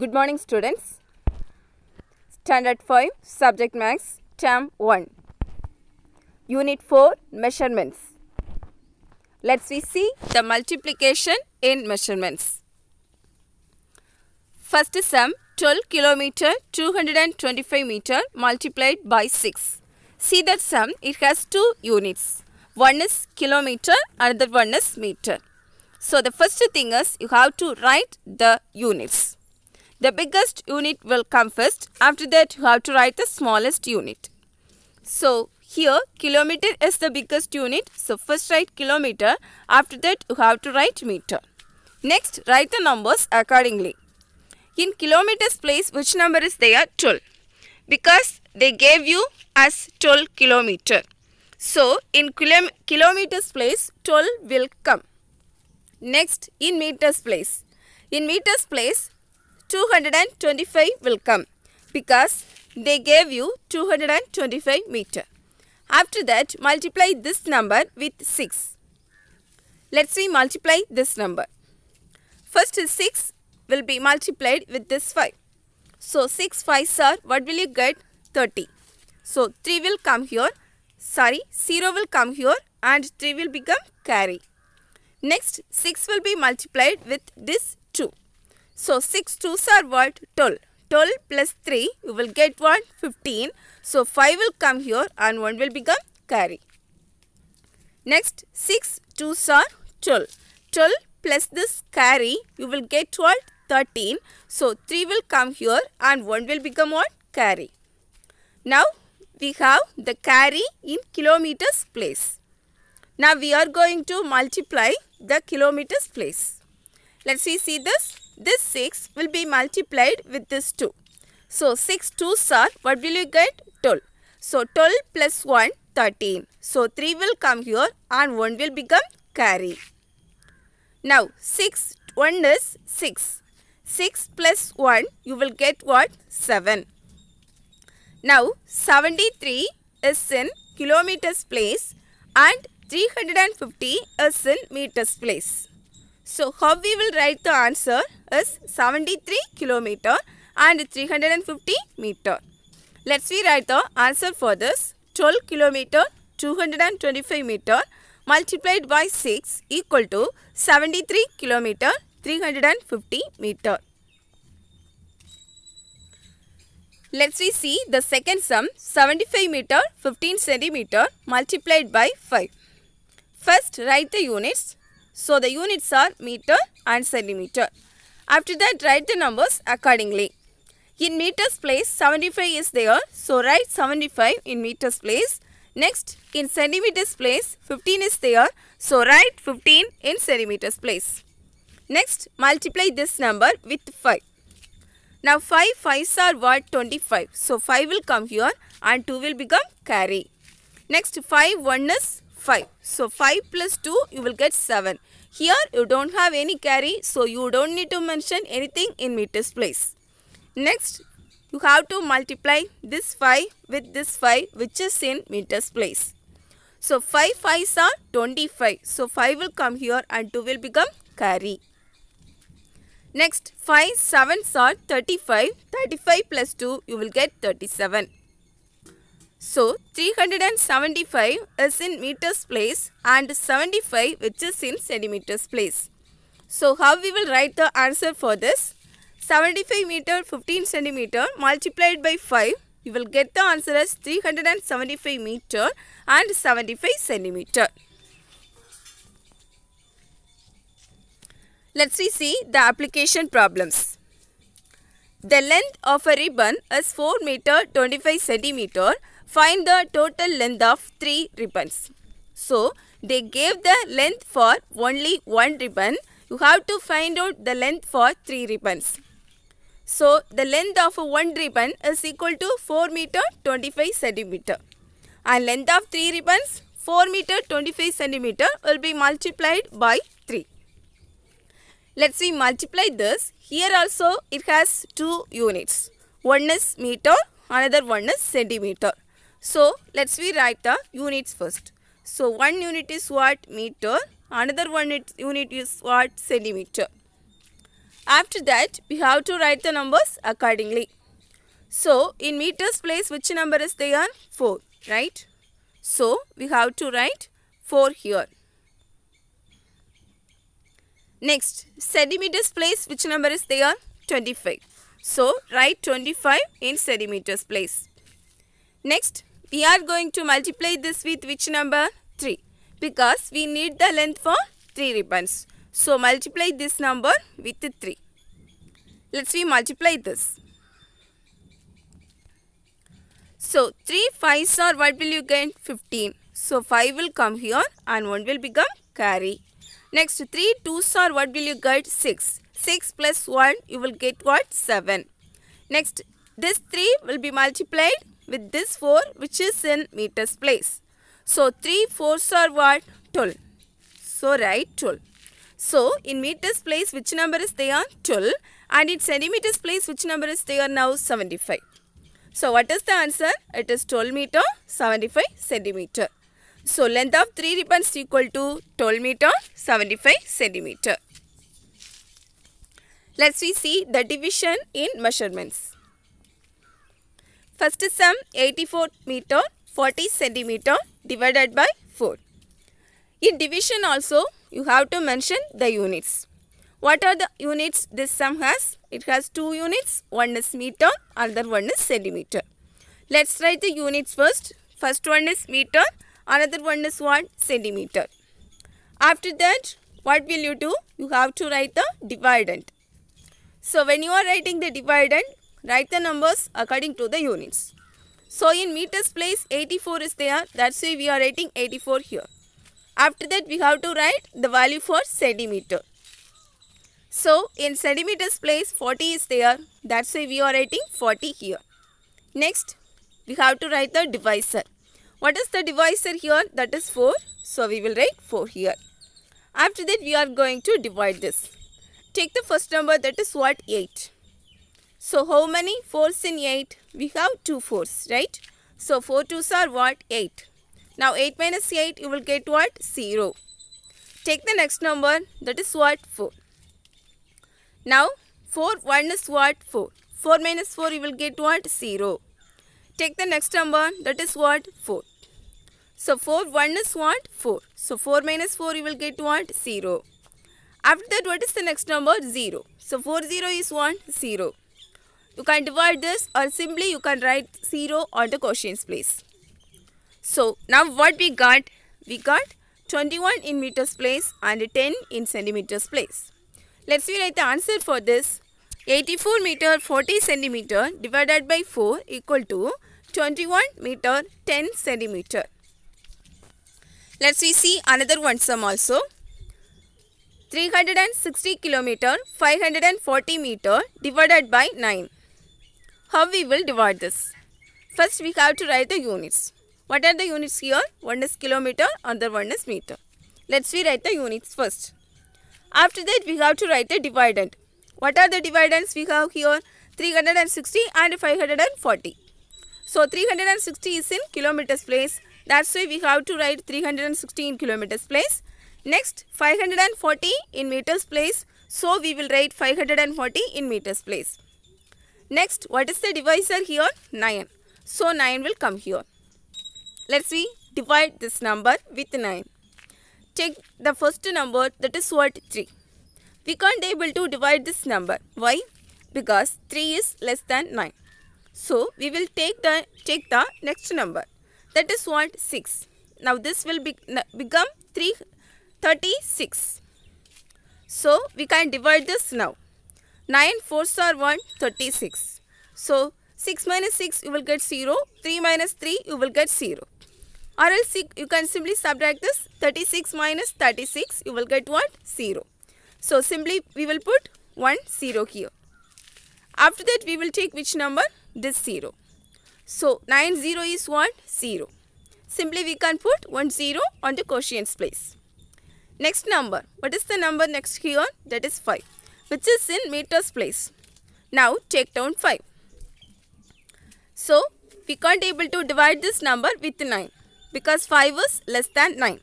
Good morning students. Standard 5 Subject Max Term 1 Unit 4 Measurements. Let's we see the multiplication in measurements. First sum 12 kilometer 225 meter multiplied by 6. See that sum it has two units. One is kilometer another one is meter. So the first thing is you have to write the units. The biggest unit will come first. After that, you have to write the smallest unit. So, here kilometer is the biggest unit. So, first write kilometer. After that, you have to write meter. Next, write the numbers accordingly. In kilometers place, which number is there? 12. Because they gave you as 12 kilometer. So, in kilo kilometers place, 12 will come. Next, in meters place. In meters place, 225 will come because they gave you 225 meter. After that, multiply this number with 6. Let's see multiply this number. First 6 will be multiplied with this 5. So 6 5 are, what will you get? 30. So 3 will come here, sorry 0 will come here and 3 will become carry. Next 6 will be multiplied with this so 6 2s are what? 12. 12 plus 3 you will get what? 15. So 5 will come here and 1 will become carry. Next 6 2s are 12. 12 plus this carry you will get what? 13. So 3 will come here and 1 will become what? Carry. Now we have the carry in kilometers place. Now we are going to multiply the kilometers place. Let's see, see this. This 6 will be multiplied with this 2. So 6 2s are what will you get? 12. So 12 plus 1 13. So 3 will come here and 1 will become carry. Now 6 1 is 6. 6 plus 1 you will get what? 7. Now 73 is in kilometers place and 350 is in meters place. So how we will write the answer is 73 kilometer and 350 meter. Let's we write the answer for this 12 kilometer 225 meter multiplied by 6 equal to 73 kilometer 350 meter. Let's we see the second sum 75 meter 15 centimeter multiplied by 5. First write the units so the units are meter and centimeter. After that write the numbers accordingly. In meters place 75 is there. So write 75 in meters place. Next in centimeters place 15 is there. So write 15 in centimeters place. Next multiply this number with 5. Now 5 5s are what 25. So 5 will come here and 2 will become carry. Next 5 1 is 5. So 5 plus 2 you will get 7. Here you don't have any carry so you don't need to mention anything in meters place. Next you have to multiply this 5 with this 5 which is in meters place. So 5 5s are 25. So 5 will come here and 2 will become carry. Next 5 7s are 35. 35 plus 2 you will get 37. So 375 is in meters place and 75 which is in centimeters place. So how we will write the answer for this? 75 meter 15 centimeter multiplied by 5 you will get the answer as 375 meter and 75 centimeter. Let's see the application problems. The length of a ribbon is 4 meter 25 centimeter Find the total length of 3 ribbons. So, they gave the length for only one ribbon. You have to find out the length for 3 ribbons. So, the length of one ribbon is equal to 4 meter 25 centimeter. And length of 3 ribbons, 4 meter 25 centimeter will be multiplied by 3. Let's see multiply this. Here also it has two units. One is meter, another one is centimeter. So let's we write the units first. So one unit is what? Meter. Another one unit is what? Centimeter. After that, we have to write the numbers accordingly. So, in meters place, which number is there? 4, right? So, we have to write 4 here. Next, centimeters place, which number is there? 25. So, write 25 in centimeters place. Next, we are going to multiply this with which number? 3. Because we need the length for 3 ribbons. So, multiply this number with 3. Let's we multiply this. So, 3 5s are what will you get? 15. So, 5 will come here and 1 will become carry. Next, 3 2s are what will you get? 6. 6 plus 1, you will get what? 7. Next, this 3 will be multiplied with this 4 which is in meters place. So 3 fours are what? 12. So right 12. So in meters place which number is there? 12 and in centimeters place which number is there now? 75. So what is the answer? It is 12 meter 75 centimeter. So length of 3 ribbons equal to 12 meter 75 centimeter. Let's we see the division in measurements. First sum 84 meter 40 centimeter divided by 4. In division also you have to mention the units. What are the units this sum has? It has two units. One is meter, another one is centimeter. Let's write the units first. First one is meter, another one is what? Centimeter. After that, what will you do? You have to write the dividend. So when you are writing the dividend, Write the numbers according to the units. So in meters place 84 is there. That's why we are writing 84 here. After that we have to write the value for centimeter. So in centimeters place 40 is there. That's why we are writing 40 here. Next we have to write the divisor. What is the divisor here? That is 4. So we will write 4 here. After that we are going to divide this. Take the first number that is what 8. So how many 4s in 8? We have 2 4s, right? So 4 2s are what? 8. Now 8 minus 8, you will get what? 0. Take the next number, that is what? 4. Now 4, 1 is what? 4. 4 minus 4, you will get what? 0. Take the next number, that is what? 4. So 4, 1 is what? 4. So 4 minus 4, you will get what? 0. After that, what is the next number? 0. So 4, 0 is 1, 0. You can divide this or simply you can write 0 on the quotient's place. So now what we got? We got 21 in meters place and 10 in centimeters place. Let's write the answer for this. 84 meter 40 centimeter divided by 4 equal to 21 meter 10 centimeter. Let's we see another one sum also. 360 kilometer 540 meter divided by 9 how we will divide this? First we have to write the units. What are the units here? One is kilometer, other one is meter. Let's we write the units first. After that we have to write the dividend. What are the dividends we have here? 360 and 540. So 360 is in kilometers place. That's why we have to write 360 in kilometers place. Next 540 in meters place. So we will write 540 in meters place. Next, what is the divisor here? 9. So 9 will come here. Let's see, divide this number with 9. Take the first number that is what 3. We can't able to divide this number. Why? Because 3 is less than 9. So we will take the take the next number. That is what 6. Now this will be, become 3 36. So we can divide this now. 9 fours are 1, 36. So 6 minus 6 you will get 0, 3 minus 3 you will get 0. Or else you can simply subtract this 36 minus 36 you will get what? 0. So simply we will put 1 0 here. After that we will take which number? This 0. So 9 0 is what? 0. Simply we can put 1 0 on the quotient's place. Next number. What is the number next here? That is 5 which is in meters place. Now take down 5. So we can't able to divide this number with 9 because 5 is less than 9.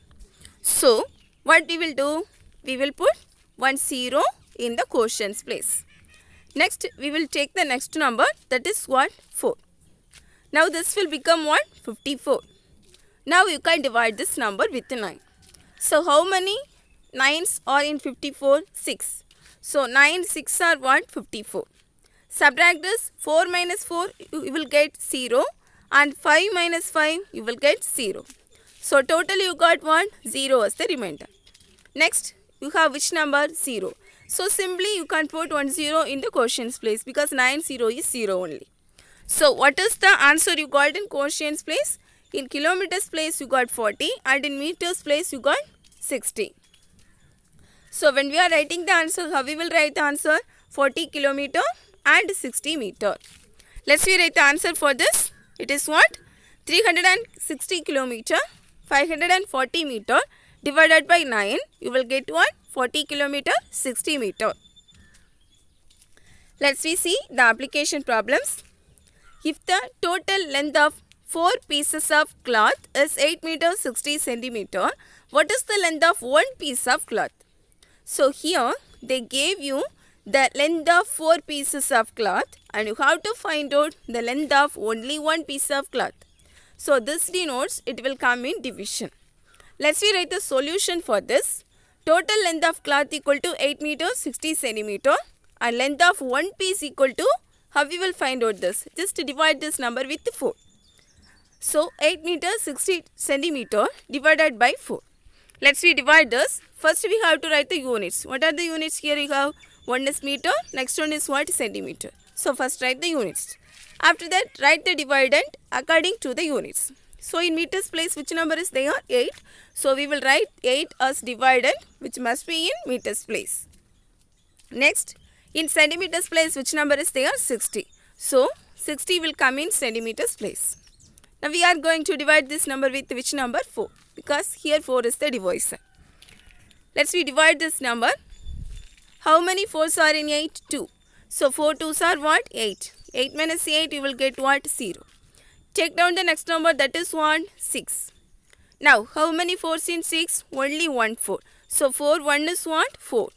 So what we will do? We will put 1 0 in the quotient's place. Next we will take the next number that is what? 4. Now this will become what? 54. Now you can divide this number with 9. So how many 9s are in 54? 6. So 9, 6 are one fifty four. 54. Subtract this 4 minus 4 you will get 0 and 5 minus 5 you will get 0. So total you got 1, 0 as the remainder. Next you have which number 0. So simply you can put 1 0 in the quotient's place because 9 0 is 0 only. So what is the answer you got in quotient's place? In kilometers place you got 40 and in meters place you got 60. So when we are writing the answer, how we will write the answer? 40 kilometer and 60 meter. Let's we write the answer for this. It is what? 360 kilometer, 540 meter divided by 9. You will get what? 40 kilometer, 60 meter. Let's we see the application problems. If the total length of 4 pieces of cloth is 8 meter 60 centimeter, what is the length of one piece of cloth? So here they gave you the length of four pieces of cloth and you have to find out the length of only one piece of cloth. So this denotes it will come in division. Let's we write the solution for this. Total length of cloth equal to 8 meter 60 centimeter and length of one piece equal to how we will find out this? Just divide this number with 4. So 8 meter 60 centimeter divided by 4. Let's we divide this. First we have to write the units. What are the units here? You have one is meter, next one is what? Centimeter. So first write the units. After that write the dividend according to the units. So in meters place which number is there? 8. So we will write 8 as dividend which must be in meters place. Next in centimeters place which number is there? 60. So 60 will come in centimeters place. Now we are going to divide this number with which number? 4 because here 4 is the divisor. Let's we divide this number. How many 4s are in 8? 2. So 4 2s are what? 8. 8 minus 8 you will get what? 0. Take down the next number that is 1, 6. Now how many 4s in 6? Only 1 4. So 4 1 is what? 4.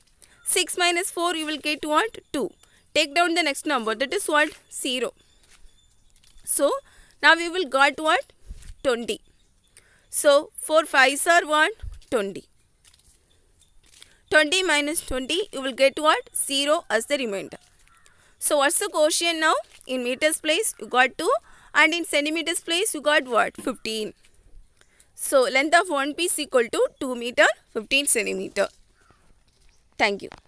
6 minus 4 you will get what? 2. Take down the next number that is what? 0. So now we will got what? 20. So 4 5s are what? 20. 20 minus 20 you will get what? 0 as the remainder. So what's the quotient now? In meters place you got 2 and in centimeters place you got what? 15. So length of one piece equal to 2 meter 15 centimeter. Thank you.